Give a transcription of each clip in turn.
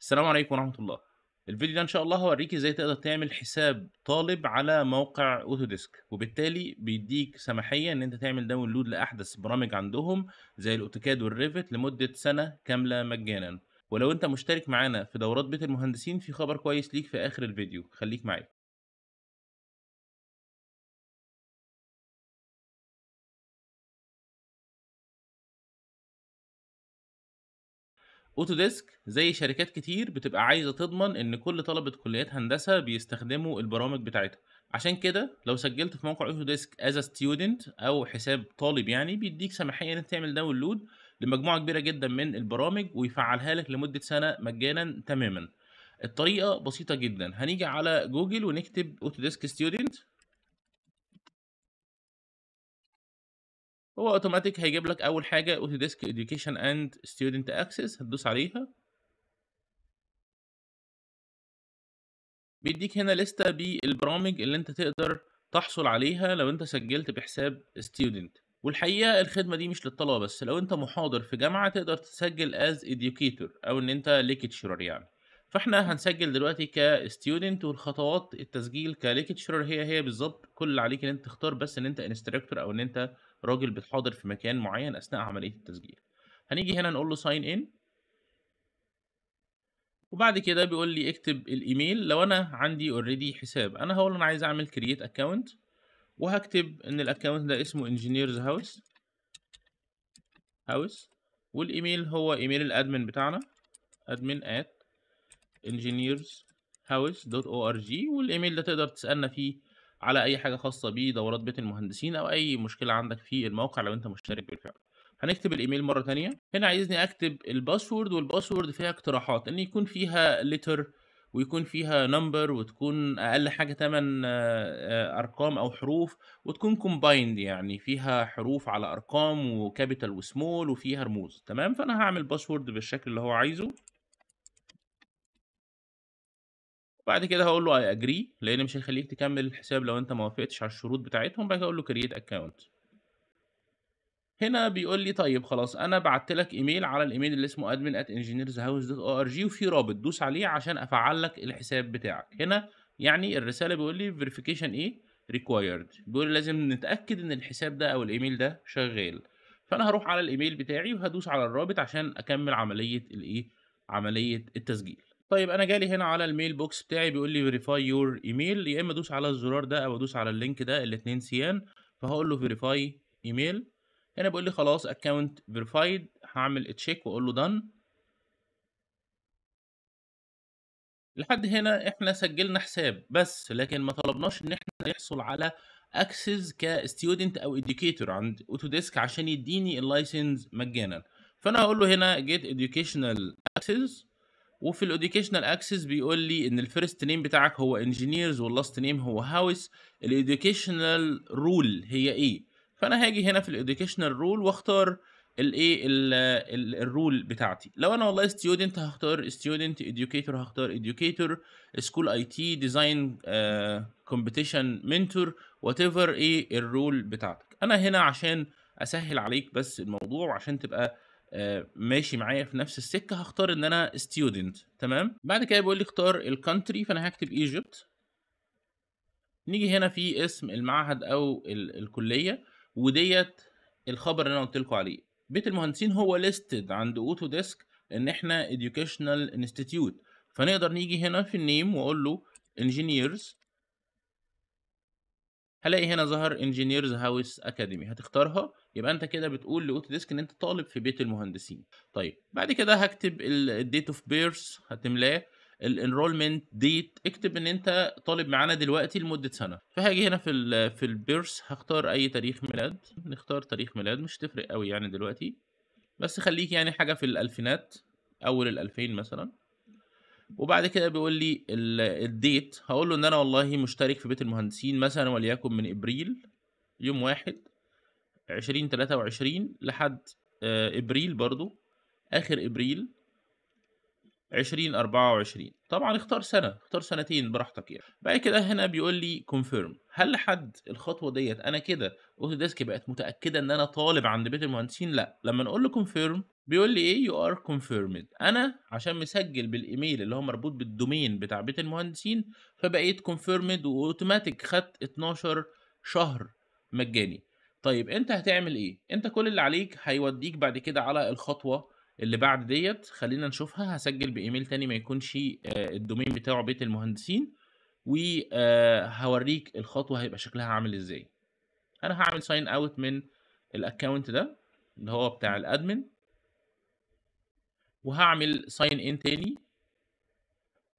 السلام عليكم ورحمة الله الفيديو ده ان شاء الله هوريك ازاي تقدر تعمل حساب طالب على موقع اوتوديسك وبالتالي بيديك سماحية ان انت تعمل داونلود لاحدث برامج عندهم زي الاوتوكاد والريفت لمدة سنة كاملة مجانا ولو انت مشترك معانا في دورات بيت المهندسين في خبر كويس ليك في اخر الفيديو خليك معايا اوتوديسك زي شركات كتير بتبقى عايزة تضمن إن كل طلبة كليات هندسة بيستخدموا البرامج بتاعتها عشان كده لو سجلت في موقع اوتوديسك از ستودنت أو حساب طالب يعني بيديك سماحية إنك تعمل داونلود لمجموعة كبيرة جدا من البرامج ويفعلها لك لمدة سنة مجانا تماما الطريقة بسيطة جدا هنيجي على جوجل ونكتب اوتوديسك ستودنت هو اوتوماتيك هيجيب لك اول حاجه اوتوديسك اديوكيشن اند ستودنت اكسس هتدوس عليها بيديك هنا لستة بالبرامج اللي انت تقدر تحصل عليها لو انت سجلت بحساب ستودنت والحقيقة الخدمة دي مش للطلبة بس لو انت محاضر في جامعة تقدر تسجل از اديوكيتور او ان انت ليكتشرر يعني فاحنا هنسجل دلوقتي كستودنت والخطوات التسجيل كليكتشرر هي هي بالظبط كل اللي عليك ان انت تختار بس ان انت انستراكتور او ان انت راجل بتحاضر في مكان معين اثناء عمليه التسجيل هنيجي هنا نقول له ساين ان وبعد كده بيقول لي اكتب الايميل لو انا عندي اوريدي حساب انا هقول انا عايز اعمل كرييت اكونت وهكتب ان الاكونت ده اسمه انجينيرز هاوس هاوس والايميل هو ايميل الادمن بتاعنا admin at engineershouse.org والايميل ده تقدر تسالنا فيه على اي حاجه خاصه بدورات بيت المهندسين او اي مشكله عندك في الموقع لو انت مشترك بالفعل هنكتب الايميل مره تانية هنا عايزني اكتب الباسورد والباسورد فيها اقتراحات ان يكون فيها لتر ويكون فيها نمبر وتكون اقل حاجه 8 آه، ارقام او حروف وتكون كومبايند يعني فيها حروف على ارقام وكابيتال وسمول وفيها رموز تمام فانا هعمل باسورد بالشكل اللي هو عايزه بعد كده هقول له اي اجري لان مش هيخليك تكمل الحساب لو انت ما وافقتش على الشروط بتاعتهم بعد كده اقول له كرييت اكونت هنا بيقول لي طيب خلاص انا بعت لك ايميل على الايميل اللي اسمه admin at engineershouse.org وفي رابط دوس عليه عشان افعل لك الحساب بتاعك هنا يعني الرساله بيقول لي فيريفيكيشن ايه ريكوايرد بيقول لي لازم نتاكد ان الحساب ده او الايميل ده شغال فانا هروح على الايميل بتاعي وهدوس على الرابط عشان اكمل عمليه الايه عمليه التسجيل طيب أنا جالي هنا على الميل بوكس بتاعي بيقول لي فيريفاي يور ايميل يا إما أدوس على الزرار ده أو أدوس على اللينك ده الاثنين سيان فهقول له فيريفاي ايميل هنا بيقول لي خلاص اكونت فيريفايد هعمل تشيك وأقول له دن لحد هنا احنا سجلنا حساب بس لكن ما طلبناش ان احنا نحصل على اكسس كستودنت او اديوكيتور عند اوتوديسك عشان يديني اللايسنس مجانا فانا هقول له هنا جيت اديوكيشنال اكسس وفي الاديوكيشنال اكسس بيقول لي ان الفيرست نيم بتاعك هو انجينيرز واللاست نيم هو هاوس الاديوكيشنال رول هي ايه فانا هاجي هنا في الاديوكيشنال رول واختار الايه الرول بتاعتي لو انا والله ستودنت هختار ستودنت اديوكيتور هختار اديوكيتور سكول اي تي ديزاين كومبيتيشن منتور وات ايفر ايه الرول بتاعتك انا هنا عشان اسهل عليك بس الموضوع عشان تبقى آه، ماشي معايا في نفس السكه هختار ان انا ستودنت تمام بعد كده بيقول لي اختار الكونتري فانا هكتب ايجيبت نيجي هنا في اسم المعهد او ال الكليه وديت الخبر اللي انا قلت لكم عليه بيت المهندسين هو ليستد عند اوتو ديسك ان احنا educational institute فنقدر نيجي هنا في النيم واقول له engineers هلاقي هنا ظهر انجينيرز هاوس اكاديمي هتختارها يبقى انت كده بتقول ديسك ان انت طالب في بيت المهندسين طيب بعد كده هكتب الديت اوف بيرس هتملاه الانرولمنت ديت اكتب ان انت طالب معانا دلوقتي لمده سنه فهاجي هنا في الـ في البيرس هختار اي تاريخ ميلاد نختار تاريخ ميلاد مش تفرق قوي يعني دلوقتي بس خليك يعني حاجه في الالفينات اول الالفين مثلا وبعد كده بيقول لي الديت هقول له ان انا والله مشترك في بيت المهندسين مثلا وليكن من ابريل يوم واحد عشرين تلاتة وعشرين لحد آه، ابريل برضو اخر ابريل عشرين أربعة وعشرين طبعا اختار سنة اختار سنتين براحتك يعني بعد كده هنا بيقول لي كونفيرم هل لحد الخطوة ديت أنا كده أوتوديسك بقت متأكدة إن أنا طالب عند بيت المهندسين لا لما نقول له كونفيرم بيقول لي ايه يو ار كونفيرمد انا عشان مسجل بالايميل اللي هو مربوط بالدومين بتاع بيت المهندسين فبقيت كونفيرمد واوتوماتيك خدت 12 شهر مجاني طيب انت هتعمل ايه انت كل اللي عليك هيوديك بعد كده على الخطوه اللي بعد ديت خلينا نشوفها هسجل بايميل تاني ما يكونش آه، الدومين بتاعه بيت المهندسين وهوريك آه، الخطوه هيبقى شكلها عامل ازاي انا هعمل ساين اوت من الاكونت ده اللي هو بتاع الادمن وهعمل ساين ان تاني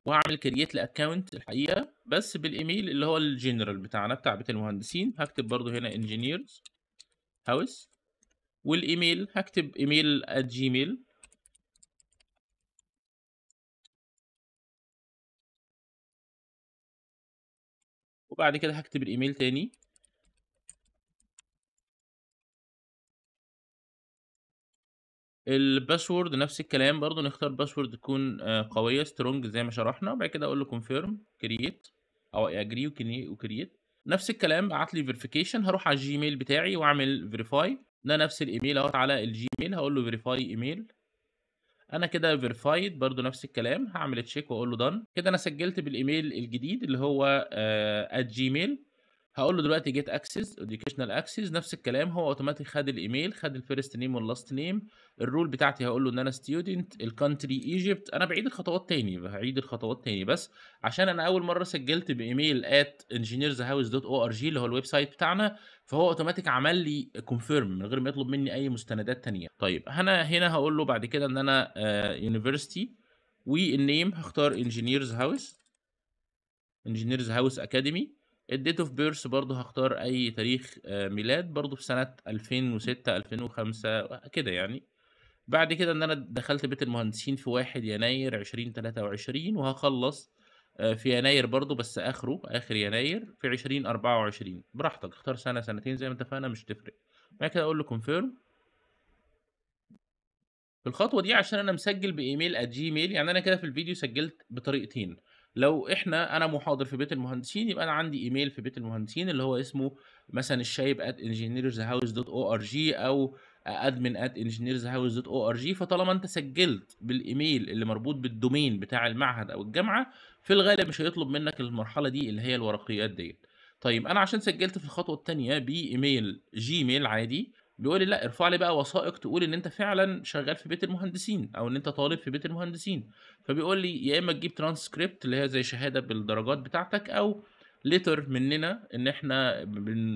وهعمل كرييت لاكونت الحقيقه بس بالايميل اللي هو الجنرال بتاعنا بتاع بيت المهندسين هكتب برضو هنا انجينيرز هاوس والايميل هكتب ايميل @gmail وبعد كده هكتب الايميل تاني الباسورد نفس الكلام برضو نختار باسورد تكون آه، قوية سترونج زي ما شرحنا بعد كده اقول له كونفيرم كرييت او اجري وكرييت نفس الكلام بعت لي فيريفيكيشن هروح على الجيميل بتاعي واعمل فيريفاي ده نفس الايميل اهوت على الجيميل هقول له فيريفاي ايميل انا كده فيريفايد برضو نفس الكلام هعمل تشيك واقول له دن كده انا سجلت بالايميل الجديد اللي هو ات آه، @gmail هقول له دلوقتي جيت اكسس اديوكيشنال اكسس نفس الكلام هو اوتوماتيك خد الايميل خد الفيرست نيم واللاست نيم الرول بتاعتي هقول له ان انا ستودنت الكونتري ايجيبت انا بعيد الخطوات تاني هعيد الخطوات تاني بس عشان انا اول مره سجلت بايميل ات engineershouse.org اللي هو الويب سايت بتاعنا فهو اوتوماتيك عمل لي كونفيرم من غير ما يطلب مني اي مستندات تانية طيب انا هنا هقول له بعد كده ان انا يونيفرستي آه، والنيم هختار انجينيرز هاوس انجينيرز هاوس اكاديمي الديت اوف بيرث برضه هختار اي تاريخ آه، ميلاد برضه في سنة 2006 2005 كده يعني بعد كده ان انا دخلت بيت المهندسين في 1 يناير 2023 وهخلص آه، في يناير برضه بس اخره اخر يناير في 2024 براحتك اختار سنة سنتين زي ما اتفقنا مش تفرق بعد كده اقول له كونفيرم في الخطوة دي عشان انا مسجل بايميل @جيميل يعني انا كده في الفيديو سجلت بطريقتين لو احنا انا محاضر في بيت المهندسين يبقى انا عندي ايميل في بيت المهندسين اللي هو اسمه مثلا الشايب at engineershouse.org او admin at engineershouse.org فطالما انت سجلت بالايميل اللي مربوط بالدومين بتاع المعهد او الجامعه في الغالب مش هيطلب منك المرحله دي اللي هي الورقيات ديت طيب انا عشان سجلت في الخطوه الثانيه بايميل جيميل عادي بيقول لي لا ارفع لي بقى وثائق تقول ان انت فعلا شغال في بيت المهندسين او ان انت طالب في بيت المهندسين فبيقول لي يا اما تجيب ترانسكريبت اللي هي زي شهاده بالدرجات بتاعتك او ليتر مننا ان احنا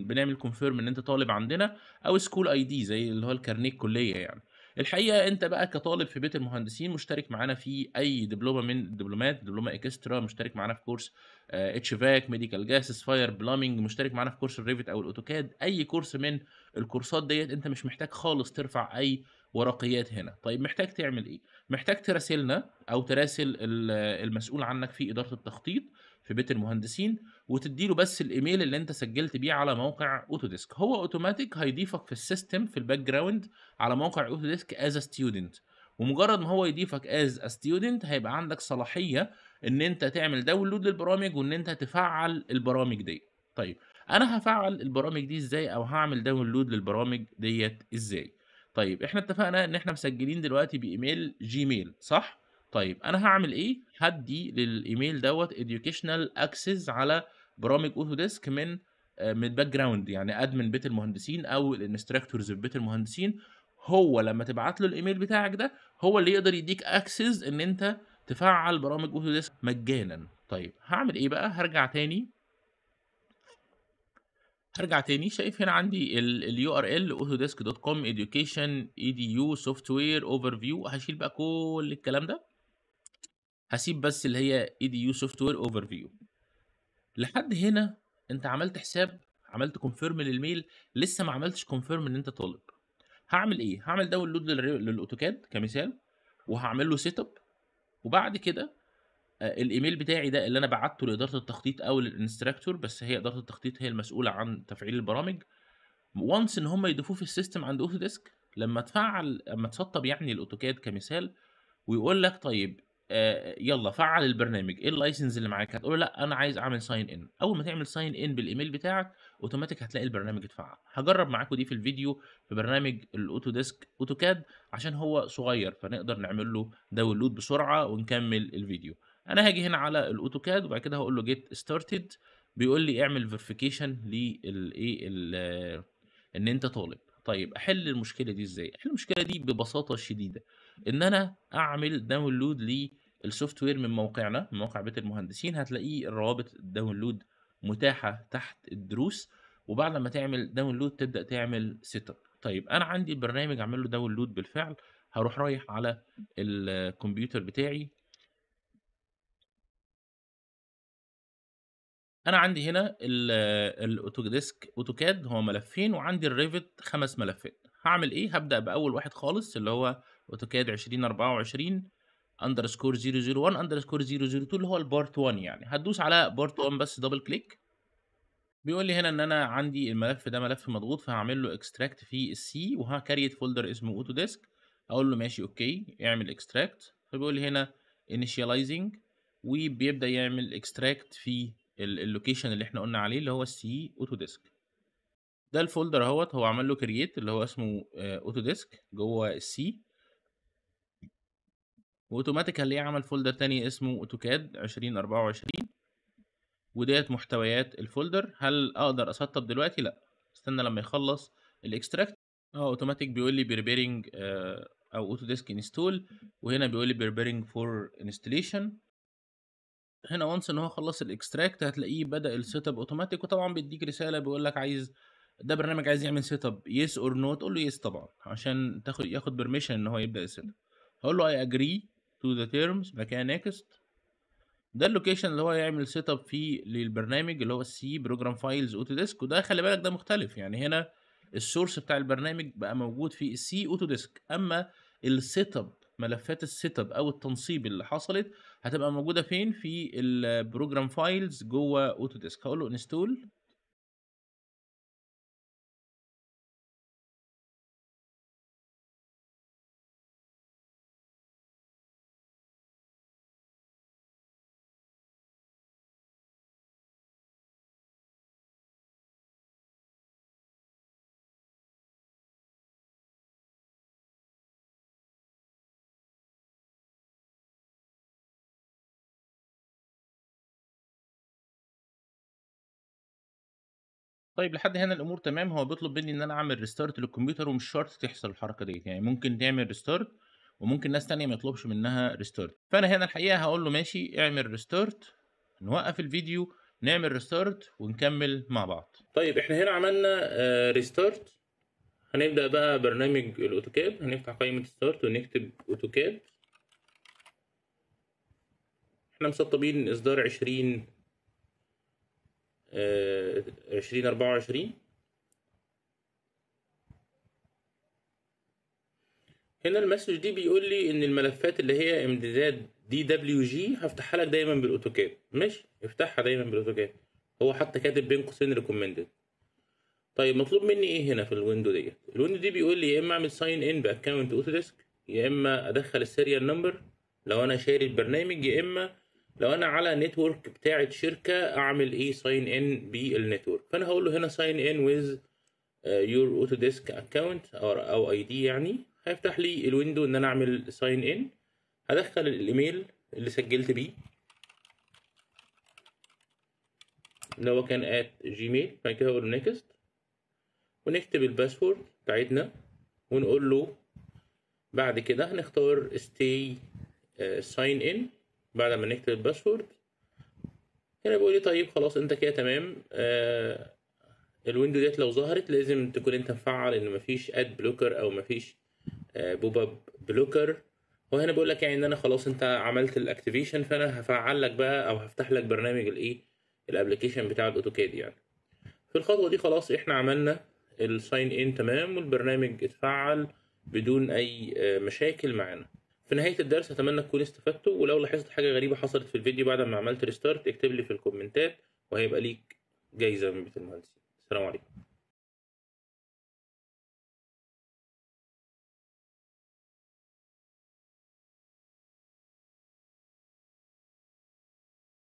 بنعمل كونفيرم ان انت طالب عندنا او سكول اي دي زي اللي هو الكارنيه الكليه يعني الحقيقه انت بقى كطالب في بيت المهندسين مشترك معانا في اي دبلومه من الدبلومات دبلومه اكسترا مشترك معانا في كورس اتش فاك ميديكال جاسس فاير بلامنج مشترك معانا في كورس الريفت او الاوتوكاد اي كورس من الكورسات ديت انت مش محتاج خالص ترفع اي ورقيات هنا طيب محتاج تعمل ايه محتاج تراسلنا او تراسل المسؤول عنك في اداره التخطيط في بيت المهندسين وتدي له بس الايميل اللي انت سجلت بيه على موقع اوتوديسك هو اوتوماتيك هيضيفك في السيستم في الباك جراوند على موقع اوتوديسك از ستودنت ومجرد ما هو يضيفك از ستودنت هيبقى عندك صلاحيه ان انت تعمل داونلود للبرامج وان انت تفعل البرامج دي طيب انا هفعل البرامج دي ازاي او هعمل داونلود للبرامج ديت ازاي طيب احنا اتفقنا ان احنا مسجلين دلوقتي بايميل جيميل صح طيب انا هعمل ايه هدي للايميل دوت educational اكسس على برامج اوتوديسك من آه، من باك جراوند يعني ادمن بيت المهندسين او الانستراكتورز في بيت المهندسين هو لما تبعت له الايميل بتاعك ده هو اللي يقدر يديك اكسس ان انت تفعل برامج اوتوديسك مجانا طيب هعمل ايه بقى هرجع تاني هرجع تاني شايف هنا عندي اليو ار ال دوت كوم يو سوفت وير اوفر فيو هشيل بقى كل الكلام ده هسيب بس اللي هي اي دي يو سوفت وير اوفر فيو لحد هنا انت عملت حساب عملت كونفيرم للميل لسه ما عملتش كونفيرم ان انت طالب هعمل ايه هعمل داونلود للاوتوكاد كمثال وهعمل له سيت اب وبعد كده آه، الايميل بتاعي ده اللي انا بعته لاداره التخطيط او للانستراكتور بس هي اداره التخطيط هي المسؤوله عن تفعيل البرامج وانس ان هم يضيفوه في السيستم عند اوتو ديسك لما تفعل لما تسطب يعني الاوتوكاد كمثال ويقول لك طيب آه، يلا فعل البرنامج ايه اللايسنس اللي معاك هتقول له لا انا عايز اعمل ساين ان اول ما تعمل ساين ان بالايميل بتاعك اوتوماتيك هتلاقي البرنامج اتفعل هجرب معاكم دي في الفيديو في برنامج الاوتو ديسك اوتوكاد عشان هو صغير فنقدر نعمل له داونلود بسرعه ونكمل الفيديو انا هاجي هنا على الاوتوكاد وبعد كده هقول له جيت ستارتد بيقول لي اعمل فيريفيكيشن للايه ان انت طالب طيب احل المشكله دي ازاي احل المشكله دي ببساطه شديده ان انا اعمل داونلود لي السوفت وير من موقعنا من موقع بيت المهندسين هتلاقيه الروابط الداونلود متاحه تحت الدروس وبعد ما تعمل داونلود تبدا تعمل سيت اب طيب انا عندي البرنامج اعمل له داونلود بالفعل هروح رايح على الكمبيوتر بتاعي انا عندي هنا الاوتوديسك اوتوكاد آه، هو ملفين وعندي الريفت خمس ملفات هعمل ايه هبدا باول واحد خالص اللي هو اوتوكاد 2024 اندرسكور 001 اندرسكور 002 اللي هو البارت 1 يعني هتدوس على بارت 1 بس دبل كليك بيقول لي هنا ان انا عندي الملف ده ملف مضغوط فهعمل له اكستراكت في السي وهكريت فولدر اسمه اوتو ديسك اقول له ماشي اوكي اعمل اكستراكت فبيقول لي هنا initializing وبيبدا يعمل اكستراكت في اللوكيشن اللي احنا قلنا عليه اللي هو السي اوتو ديسك ده الفولدر اهوت هو عمل له كرييت اللي هو اسمه اوتو آه، ديسك جوه السي واوتوماتيكالي عمل فولدر تاني اسمه اوتوكاد 2024 وديت محتويات الفولدر هل اقدر اسطب دلوقتي لا استنى لما يخلص الاكستراكت اه اوتوماتيك بيقول لي بريبيرنج آه، او اوتو ديسك انستول وهنا بيقول لي بريبيرنج فور انستليشن هنا وانس ان هو خلص الاكستراكت هتلاقيه بدا السيت اب اوتوماتيك وطبعا بيديك رساله بيقول لك عايز ده برنامج عايز يعمل سيت اب يس اور نو تقول له يس طبعا عشان تاخد ياخد بيرميشن ان هو يبدا السيت اب هقول له اي اجري تو ذا تيرمز مكان نيكست ده اللوكيشن اللي هو يعمل سيت اب فيه للبرنامج اللي هو السي بروجرام فايلز اوتو ديسك وده خلي بالك ده مختلف يعني هنا السورس بتاع البرنامج بقى موجود في السي اوتو ديسك اما السيت اب ملفات السيت اب او التنصيب اللي حصلت هتبقى موجوده فين في البروجرام فايلز جوه اوتو ديسك هقول له انستول طيب لحد هنا الأمور تمام، هو بيطلب منّي إن أنا أعمل ريستارت للكمبيوتر ومش شرط تحصل الحركة دي يعني ممكن تعمل ريستارت وممكن ناس تانية ما يطلبش منها ريستارت، فأنا هنا الحقيقة هقول له ماشي اعمل ريستارت، نوقّف الفيديو، نعمل ريستارت ونكمّل مع بعض. طيب إحنا هنا عملنا ريستارت، آه، هنبدأ بقى برنامج الأوتوكاد، هنفتح قائمة ستارت ونكتب أوتوكاد. إحنا مسطّبين إصدار 20 آه، عشرين أربعة وعشرين هنا المسج دي بيقول لي ان الملفات اللي هي امتداد دي دبليو جي هفتحها لك دايما بالاوتوكاد ماشي افتحها دايما بالاوتوكاد هو حتى كاتب بين قوسين ريكومندد طيب مطلوب مني ايه هنا في الويندو ديت الويندو دي بيقول لي يا اما اعمل ساين ان باكونت اوتوديسك يا اما ادخل السيريال نمبر لو انا شاري البرنامج يا اما لو انا على نتورك بتاعه شركه اعمل ايه ساين ان بالنتورك فانا هقول له هنا ساين ان ويز يور اوتو ديسك اكونت او او اي دي يعني هيفتح لي الويندو ان انا اعمل ساين ان هدخل الايميل اللي سجلت بيه اللي هو كان ات جيميل بعد كده اقول نيكست ونكتب الباسورد بتاعتنا ونقول له بعد كده هنختار stay uh, sign in بعد ما نكتب الباسورد هنا بيقول لي طيب خلاص انت كده تمام آه الويندو ديت لو ظهرت لازم تكون انت مفعل ان مفيش اد بلوكر او مفيش آه بوب اب بلوكر وهنا بيقول لك يعني ان انا خلاص انت عملت الاكتيفيشن فانا هفعل لك بقى او هفتح لك برنامج الايه الابلكيشن بتاع الاوتوكاد يعني في الخطوه دي خلاص احنا عملنا الساين ان تمام والبرنامج اتفعل بدون اي آه، مشاكل معانا في نهايه الدرس اتمنى تكون استفدتوا ولو لاحظت حاجه غريبه حصلت في الفيديو بعد ما عملت ريستارت اكتب لي في الكومنتات وهيبقى ليك جايزه من بيت المهندسين السلام عليكم